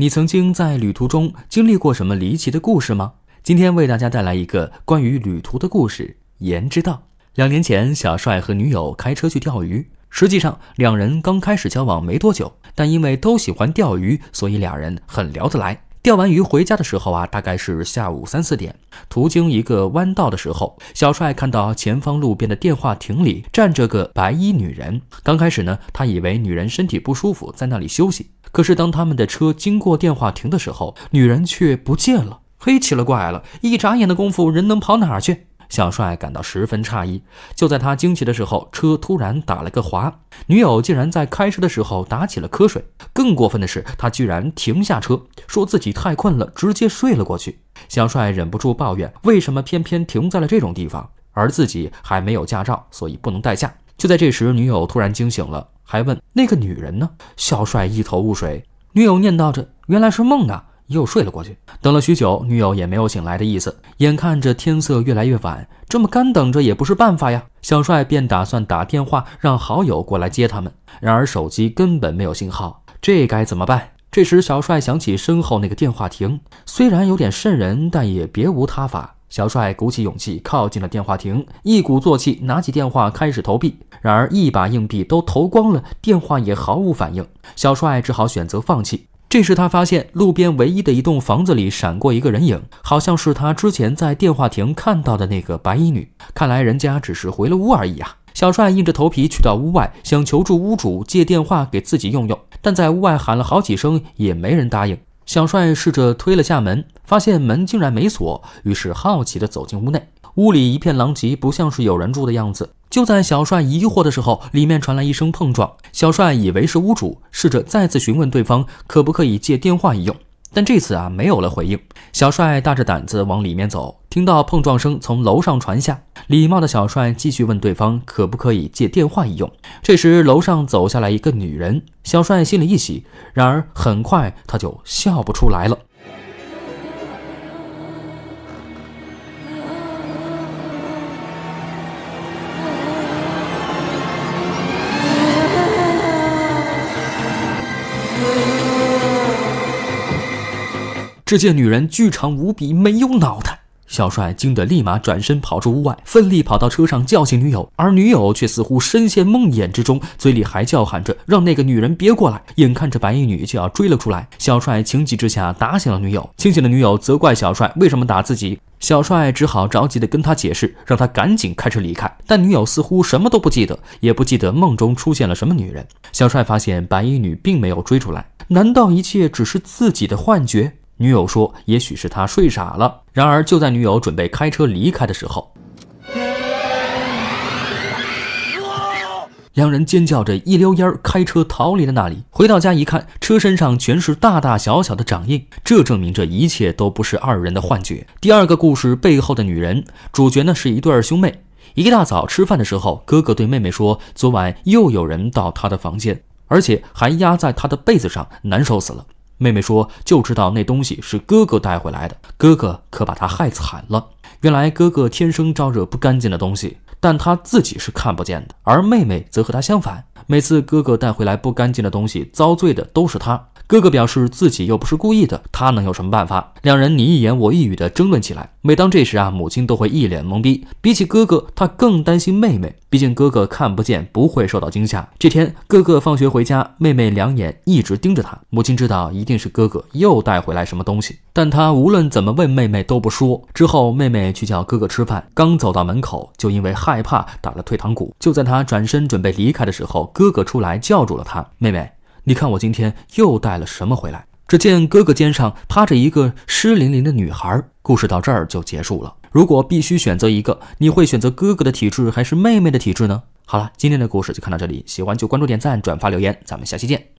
你曾经在旅途中经历过什么离奇的故事吗？今天为大家带来一个关于旅途的故事。言之道，两年前小帅和女友开车去钓鱼。实际上，两人刚开始交往没多久，但因为都喜欢钓鱼，所以俩人很聊得来。钓完鱼回家的时候啊，大概是下午三四点，途经一个弯道的时候，小帅看到前方路边的电话亭里站着个白衣女人。刚开始呢，他以为女人身体不舒服，在那里休息。可是当他们的车经过电话亭的时候，女人却不见了。嘿，奇了怪了，一眨眼的功夫，人能跑哪去？小帅感到十分诧异，就在他惊奇的时候，车突然打了个滑，女友竟然在开车的时候打起了瞌睡。更过分的是，他居然停下车，说自己太困了，直接睡了过去。小帅忍不住抱怨：“为什么偏偏停在了这种地方？而自己还没有驾照，所以不能代驾。”就在这时，女友突然惊醒了，还问：“那个女人呢？”小帅一头雾水。女友念叨着：“原来是梦啊。”又睡了过去。等了许久，女友也没有醒来的意思。眼看着天色越来越晚，这么干等着也不是办法呀。小帅便打算打电话让好友过来接他们。然而手机根本没有信号，这该怎么办？这时，小帅想起身后那个电话亭，虽然有点渗人，但也别无他法。小帅鼓起勇气靠近了电话亭，一鼓作气拿起电话开始投币。然而，一把硬币都投光了，电话也毫无反应。小帅只好选择放弃。这时，他发现路边唯一的一栋房子里闪过一个人影，好像是他之前在电话亭看到的那个白衣女。看来人家只是回了屋而已啊！小帅硬着头皮去到屋外，想求助屋主借电话给自己用用，但在屋外喊了好几声也没人答应。小帅试着推了下门，发现门竟然没锁，于是好奇地走进屋内。屋里一片狼藉，不像是有人住的样子。就在小帅疑惑的时候，里面传来一声碰撞。小帅以为是屋主，试着再次询问对方可不可以借电话一用，但这次啊没有了回应。小帅大着胆子往里面走，听到碰撞声从楼上传下，礼貌的小帅继续问对方可不可以借电话一用。这时楼上走下来一个女人，小帅心里一喜，然而很快他就笑不出来了。只见女人巨长无比，没有脑袋。小帅惊得立马转身跑出屋外，奋力跑到车上叫醒女友，而女友却似乎深陷梦魇之中，嘴里还叫喊着让那个女人别过来。眼看着白衣女就要追了出来，小帅情急之下打醒了女友。清醒的女友责怪小帅为什么打自己，小帅只好着急地跟他解释，让他赶紧开车离开。但女友似乎什么都不记得，也不记得梦中出现了什么女人。小帅发现白衣女并没有追出来，难道一切只是自己的幻觉？女友说：“也许是他睡傻了。”然而，就在女友准备开车离开的时候，两人尖叫着一溜烟儿开车逃离了那里。回到家一看，车身上全是大大小小的掌印，这证明这一切都不是二人的幻觉。第二个故事背后的女人，主角呢是一对兄妹。一大早吃饭的时候，哥哥对妹妹说：“昨晚又有人到他的房间，而且还压在他的被子上，难受死了。”妹妹说：“就知道那东西是哥哥带回来的，哥哥可把他害惨了。原来哥哥天生招惹不干净的东西，但他自己是看不见的，而妹妹则和他相反。”每次哥哥带回来不干净的东西，遭罪的都是他。哥哥表示自己又不是故意的，他能有什么办法？两人你一言我一语的争论起来。每当这时啊，母亲都会一脸懵逼。比起哥哥，他更担心妹妹，毕竟哥哥看不见，不会受到惊吓。这天，哥哥放学回家，妹妹两眼一直盯着他。母亲知道，一定是哥哥又带回来什么东西。但他无论怎么问妹妹都不说。之后，妹妹去叫哥哥吃饭，刚走到门口就因为害怕打了退堂鼓。就在他转身准备离开的时候，哥哥出来叫住了他：“妹妹，你看我今天又带了什么回来？”只见哥哥肩上趴着一个湿淋淋的女孩。故事到这儿就结束了。如果必须选择一个，你会选择哥哥的体质还是妹妹的体质呢？好了，今天的故事就看到这里，喜欢就关注、点赞、转发、留言，咱们下期见。